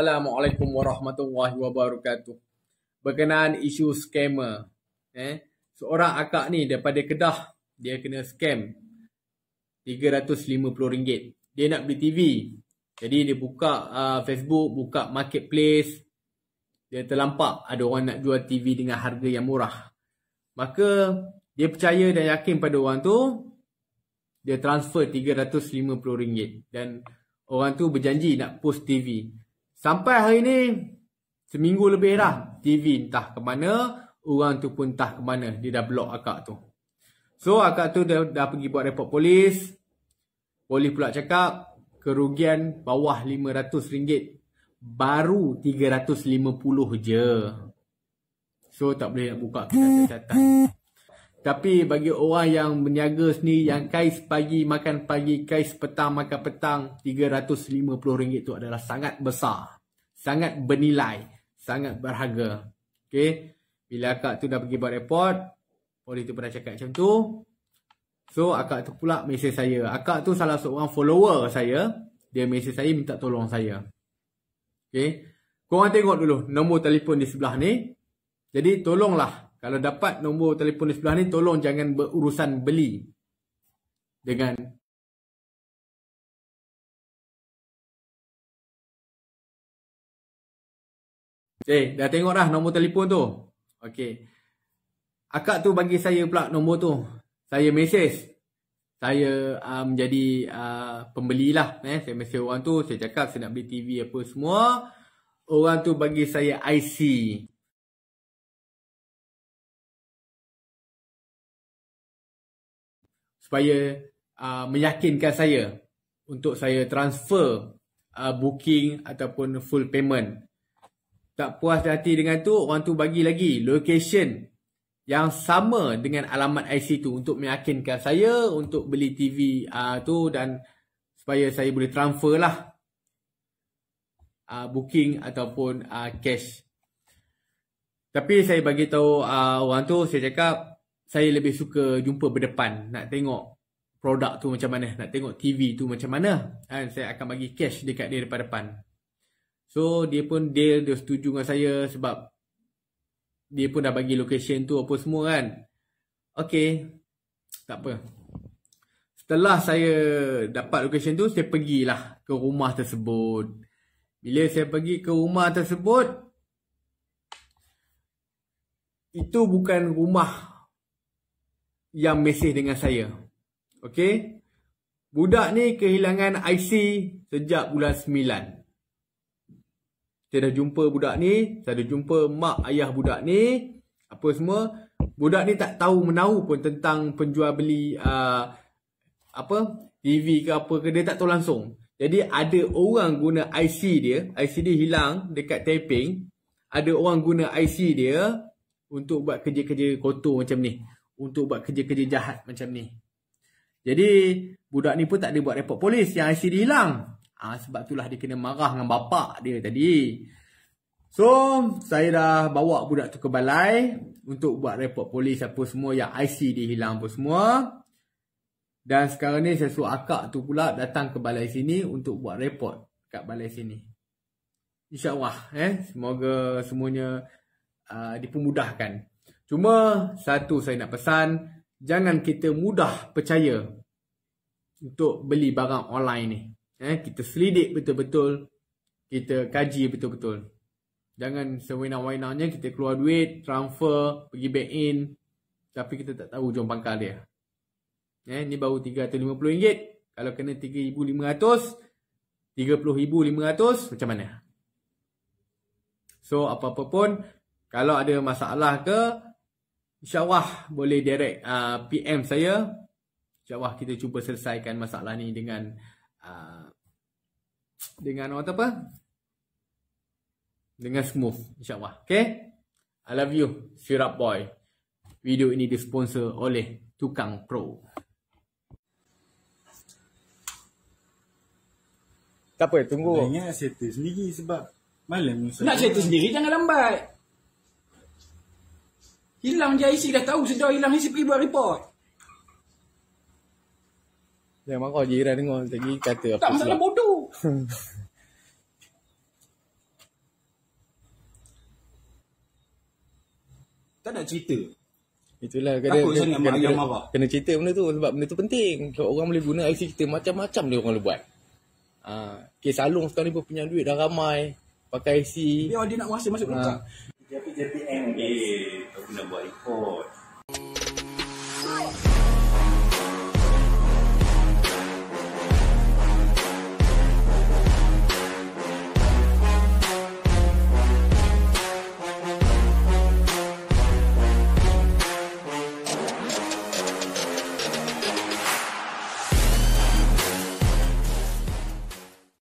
Assalamualaikum warahmatullahi wabarakatuh. Berkenaan isu scammer. Eh, seorang akak ni daripada Kedah, dia kena scam RM350. Dia nak beli TV. Jadi dia buka uh, Facebook, buka marketplace. Dia terlampak ada orang nak jual TV dengan harga yang murah. Maka dia percaya dan yakin pada orang tu dia transfer RM350 dan orang tu berjanji nak post TV. Sampai hari ni Seminggu lebih dah TV entah ke mana Orang tu pun entah ke mana Dia dah block akak tu So akak tu dah, dah pergi buat report polis Polis pula cakap Kerugian bawah RM500 Baru RM350 je So tak boleh nak buka kereta catatan tapi bagi orang yang berniaga sendiri yang kais pagi makan pagi, kais petang makan petang, RM350 tu adalah sangat besar. Sangat bernilai. Sangat berharga. Okay. Bila akak tu dah pergi buat report, polis tu pernah cakap macam tu. So akak tu pula mesej saya. Akak tu salah seorang follower saya. Dia mesej saya minta tolong saya. Okay. Korang tengok dulu nombor telefon di sebelah ni. Jadi tolonglah kalau dapat nombor telefon di sebelah ni tolong jangan berurusan beli dengan Eh, dah tengok dah nombor telefon tu. Okey. Akak tu bagi saya pula nombor tu. Saya mesej. Saya uh, menjadi uh, pembeli lah. Eh. Saya mesej orang tu. Saya cakap saya nak beli TV apa semua. Orang tu bagi saya IC. supaya uh, meyakinkan saya untuk saya transfer uh, booking ataupun full payment. Tak puas hati dengan tu, orang tu bagi lagi location yang sama dengan alamat IC tu untuk meyakinkan saya untuk beli TV uh, tu dan supaya saya boleh transfer lah uh, booking ataupun uh, cash. Tapi saya bagi tahu uh, orang tu saya cakap saya lebih suka jumpa berdepan nak tengok produk tu macam mana nak tengok TV tu macam mana kan saya akan bagi cash dekat dia depan depan so dia pun deal dia setuju dengan saya sebab dia pun dah bagi location tu apa semua kan okey tak apa setelah saya dapat location tu saya pergilah ke rumah tersebut bila saya pergi ke rumah tersebut itu bukan rumah yang mesej dengan saya. Okey. Budak ni kehilangan IC sejak bulan 9. Saya dah jumpa budak ni, saya dah jumpa mak ayah budak ni, apa semua, budak ni tak tahu menahu pun tentang penjual beli uh, apa TV ke apa ke dia tak tahu langsung. Jadi ada orang guna IC dia, IC dia hilang dekat taping, ada orang guna IC dia untuk buat kerja-kerja kotor macam ni untuk buat kerja-kerja jahat macam ni. Jadi budak ni pun tak ada buat report polis yang IC dia hilang. Ha, sebab itulah dia kena marah dengan bapak dia tadi. So saya dah bawa budak tu ke balai untuk buat repot polis apa semua yang IC dia hilang apa semua. Dan sekarang ni saya suruh akak tu pula datang ke balai sini untuk buat report kat balai sini. InsyaAllah eh semoga semuanya uh, dipermudahkan. Cuma satu saya nak pesan, jangan kita mudah percaya untuk beli barang online ni. Eh, kita selidik betul-betul, kita kaji betul-betul. Jangan sewenang-wenangnya kita keluar duit, transfer, pergi back in tapi kita tak tahu jom pangkal dia. Eh, ni baru RM350. Kalau kena RM3,500, RM30,500 macam mana? So apa-apa pun, kalau ada masalah ke, InsyaAllah boleh direct uh, PM saya InsyaAllah kita cuba selesaikan masalah ni dengan uh, Dengan apa Dengan smooth insyaAllah Okay I love you Syrup Boy Video ini disponsor oleh Tukang Pro Tak apa, tunggu. Dengar settle sendiri sebab malam Nak cerita sendiri, jangan lambat. Hilang je IC dah tahu sudah hilang IC pergi buat report. Dia marah oh, jiran dengar lagi kata apa. Tak masalah bodoh. tak nak cerita. Itulah kena, Takut kena, sangat kena, kena, marah. kena cerita benda tu sebab benda tu penting. Kalau orang boleh guna IC kita macam-macam dia orang boleh buat. Ha, kes Alung sekarang ni pun punya duit dah ramai. Pakai IC. Dia, dia nak masuk masuk ha. belakang. JPM. Okay. 什么以